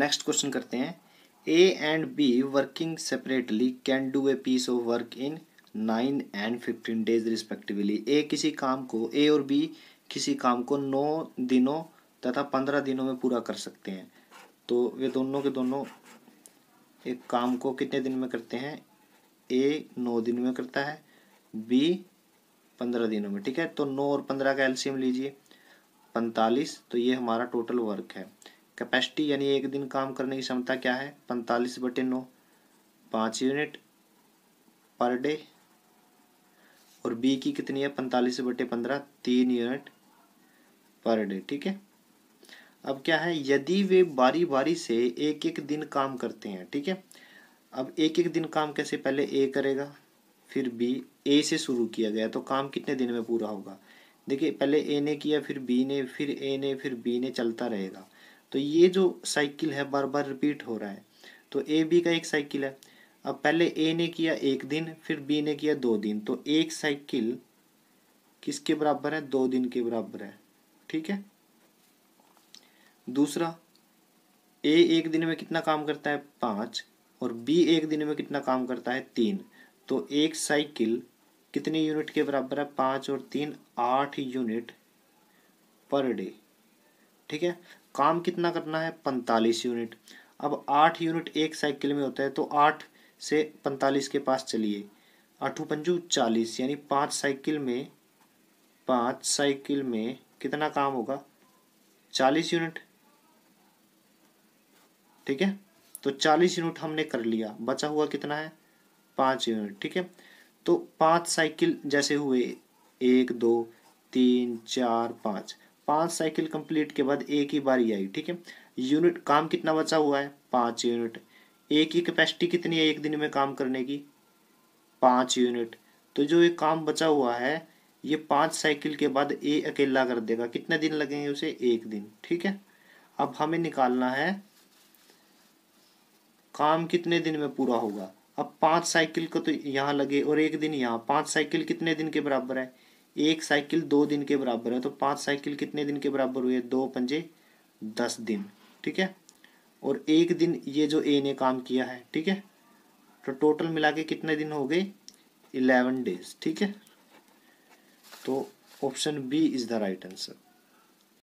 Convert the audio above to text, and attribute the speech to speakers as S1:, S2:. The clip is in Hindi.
S1: नेक्स्ट क्वेश्चन करते हैं A and B working separately can do a piece of work in nine and fifteen days respectively A किसी काम को ए और बी किसी काम को नौ दिनों तथा पंद्रह दिनों में पूरा कर सकते हैं तो वे दोनों के दोनों एक काम को कितने दिन में करते हैं ए नौ दिन में करता है बी पंद्रह दिनों में ठीक है तो नौ और पंद्रह का एल्शियम लीजिए पैंतालीस तो ये हमारा टोटल वर्क है कैपेसिटी यानी एक दिन काम करने की क्षमता क्या है पैंतालीस बटे नौ पाँच यूनिट पर डे और बी की कितनी है पैंतालीस बटे पंद्रह तीन यूनिट पर डे ठीक है अब क्या है यदि वे बारी बारी से एक एक दिन काम करते हैं ठीक है अब एक एक दिन काम कैसे पहले ए करेगा फिर बी ए से शुरू किया गया तो काम कितने दिन में पूरा होगा देखिए पहले ए ने किया फिर बी ने फिर ए ने फिर बी ने चलता रहेगा तो ये जो साइकिल है बार बार रिपीट हो रहा है तो ए बी का एक साइकिल है अब पहले ए ने किया एक दिन फिर बी ने किया दो दिन तो एक साइकिल किसके बराबर है दो दिन के बराबर है ठीक है दूसरा ए एक दिन में कितना काम करता है पाँच और बी एक दिन में कितना काम करता है तीन तो एक साइकिल कितने यूनिट के बराबर है पाँच और तीन आठ यूनिट पर डे ठीक है काम कितना करना है पैंतालीस यूनिट अब आठ यूनिट एक साइकिल में होता है तो आठ से पैंतालीस के पास चलिए आठू पंजू चालीस यानी पाँच साइकिल में पाँच साइकिल में कितना काम होगा चालीस यूनिट ठीक है तो चालीस यूनिट हमने कर लिया बचा हुआ कितना है पाँच यूनिट ठीक है तो पाँच साइकिल जैसे हुए एक दो तीन चार पाँच पांच साइकिल कंप्लीट के बाद एक ही बारी आई ठीक है यूनिट काम कितना बचा हुआ है पांच यूनिट एक ही कैपेसिटी कितनी है एक दिन में काम करने की पांच यूनिट तो जो ये काम बचा हुआ है ये पांच साइकिल के बाद ए अकेला कर देगा कितने दिन लगेंगे उसे एक दिन ठीक है अब हमें निकालना है काम कितने दिन में पूरा होगा अब पांच साइकिल को तो यहाँ लगे और एक दिन यहाँ पांच साइकिल कितने दिन के बराबर है एक साइकिल दो दिन के बराबर है तो पांच साइकिल कितने दिन के बराबर हुए दो पंजे दस दिन ठीक है और एक दिन ये जो ए ने काम किया है ठीक है तो टोटल मिला के कितने दिन हो गए इलेवन डेज ठीक है तो option B is the right answer